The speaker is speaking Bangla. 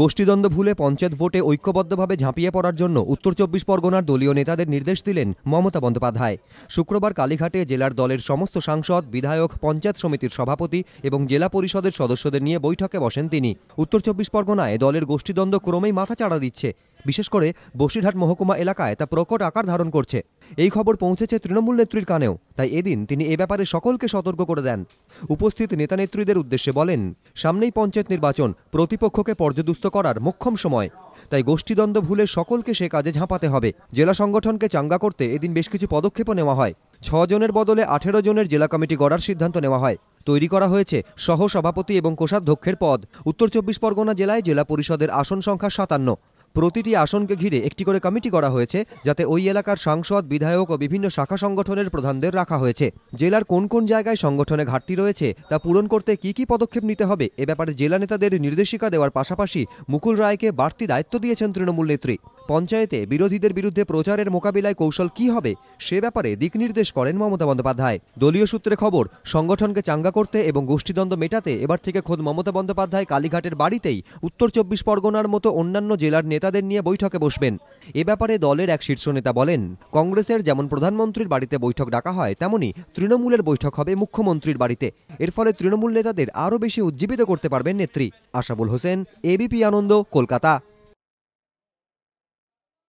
গোষ্ঠীদ্বন্দ্ব ভুলে পঞ্চায়েত ভোটে ঐক্যবদ্ধভাবে ঝাঁপিয়ে পড়ার জন্য উত্তর চব্বিশ পরগনার দলীয় নেতাদের নির্দেশ দিলেন মমতা বন্দ্যোপাধ্যায় শুক্রবার কালীঘাটে জেলার দলের সমস্ত সাংসদ বিধায়ক পঞ্চায়েত সমিতির সভাপতি এবং জেলা পরিষদের সদস্যদের নিয়ে বৈঠকে বসেন তিনি উত্তর চব্বিশ পরগনায় দলের গোষ্ঠীদ্বন্দ্ব ক্রমেই মাথা চাড়া দিচ্ছে বিশেষ করে বসিরহাট মহকুমা এলাকায় তা প্রকট আকার ধারণ করছে এই খবর পৌঁছেছে তৃণমূল নেত্রীর কানেও তাই এদিন তিনি এ ব্যাপারে সকলকে সতর্ক করে দেন উপস্থিত নেতানেত্রীদের উদ্দেশ্যে বলেন সামনেই পঞ্চায়েত নির্বাচন প্রতিপক্ষকে পর্যদুস্ত করার মোক্ষম সময় তাই গোষ্ঠীদ্বন্দ্ব ভুলে সকলকে সে কাজে ঝাঁপাতে হবে জেলা সংগঠনকে চাঙ্গা করতে এদিন বেশ কিছু পদক্ষেপও নেওয়া হয় ছজনের বদলে আঠেরো জনের জেলা কমিটি গড়ার সিদ্ধান্ত নেওয়া হয় তৈরি করা হয়েছে সহ সভাপতি এবং কোষাধ্যক্ষের পদ উত্তর চব্বিশ পরগনা জেলায় জেলা পরিষদের আসন সংখ্যা সাতান্ন প্রতিটি আসনকে ঘিরে একটি করে কমিটি করা হয়েছে যাতে ওই এলাকার সাংসদ বিধায়ক ও বিভিন্ন শাখা সংগঠনের প্রধানদের রাখা হয়েছে জেলার কোন কোন জায়গায় সংগঠনে ঘাটতি রয়েছে তা পূরণ করতে কি কি পদক্ষেপ নিতে হবে এ ব্যাপারে জেলা নেতাদের নির্দেশিকা দেওয়ার পাশাপাশি মুকুল রায়কে বাড়তি দায়িত্ব দিয়েছেন তৃণমূল নেত্রী পঞ্চায়েতে বিরোধীদের বিরুদ্ধে প্রচারের মোকাবিলায় কৌশল কি হবে সে ব্যাপারে দিক নির্দেশ করেন মমতা বন্দ্যোপাধ্যায় দলীয় সূত্রে খবর সংগঠনকে চাঙ্গা করতে এবং গোষ্ঠীদ্বন্দ্ব মেটাতে এবার থেকে খোদ মমতা বন্দ্যোপাধ্যায় কালীঘাটের বাড়িতেই উত্তর চব্বিশ পরগনার মতো অন্যান্য জেলার নেতাদের নিয়ে বৈঠকে বসবেন এ ব্যাপারে দলের এক শীর্ষ নেতা বলেন কংগ্রেসের যেমন প্রধানমন্ত্রীর বাড়িতে বৈঠক ডাকা হয় তেমনি তৃণমূলের বৈঠক হবে মুখ্যমন্ত্রীর বাড়িতে এর ফলে তৃণমূল নেতাদের আরও বেশি উজ্জীবিত করতে পারবেন নেত্রী আশাবুল হোসেন এবিপি আনন্দ কলকাতা